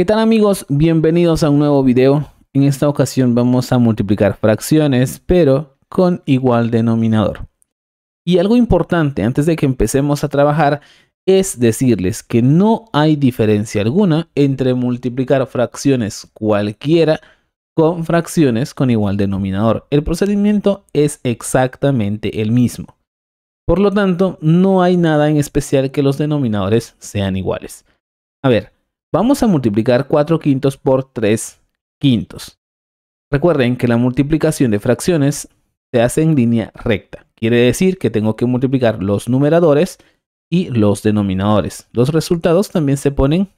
¿Qué tal amigos? Bienvenidos a un nuevo video. En esta ocasión vamos a multiplicar fracciones, pero con igual denominador. Y algo importante antes de que empecemos a trabajar es decirles que no hay diferencia alguna entre multiplicar fracciones cualquiera con fracciones con igual denominador. El procedimiento es exactamente el mismo. Por lo tanto, no hay nada en especial que los denominadores sean iguales. A ver, Vamos a multiplicar 4 quintos por 3 quintos. Recuerden que la multiplicación de fracciones se hace en línea recta. Quiere decir que tengo que multiplicar los numeradores y los denominadores. Los resultados también se ponen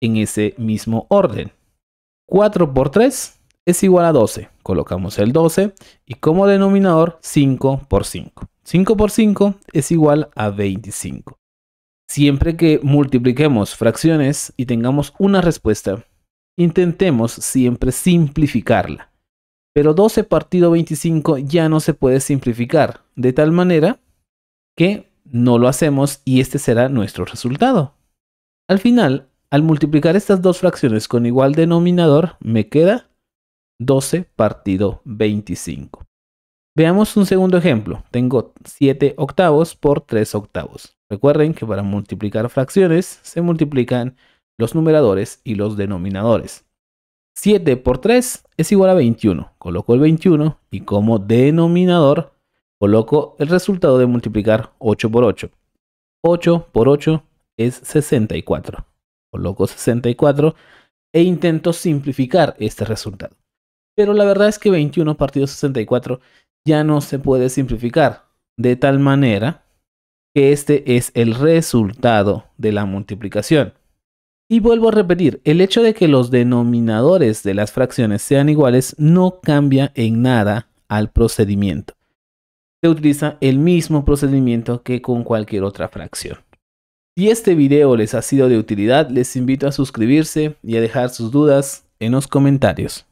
en ese mismo orden. 4 por 3 es igual a 12. Colocamos el 12 y como denominador 5 por 5. 5 por 5 es igual a 25. Siempre que multipliquemos fracciones y tengamos una respuesta, intentemos siempre simplificarla. Pero 12 partido 25 ya no se puede simplificar, de tal manera que no lo hacemos y este será nuestro resultado. Al final, al multiplicar estas dos fracciones con igual denominador, me queda 12 partido 25. Veamos un segundo ejemplo. Tengo 7 octavos por 3 octavos. Recuerden que para multiplicar fracciones se multiplican los numeradores y los denominadores. 7 por 3 es igual a 21. Coloco el 21 y como denominador coloco el resultado de multiplicar 8 por 8. 8 por 8 es 64. Coloco 64 e intento simplificar este resultado. Pero la verdad es que 21 partido 64 ya no se puede simplificar de tal manera que este es el resultado de la multiplicación. Y vuelvo a repetir, el hecho de que los denominadores de las fracciones sean iguales no cambia en nada al procedimiento. Se utiliza el mismo procedimiento que con cualquier otra fracción. Si este video les ha sido de utilidad, les invito a suscribirse y a dejar sus dudas en los comentarios.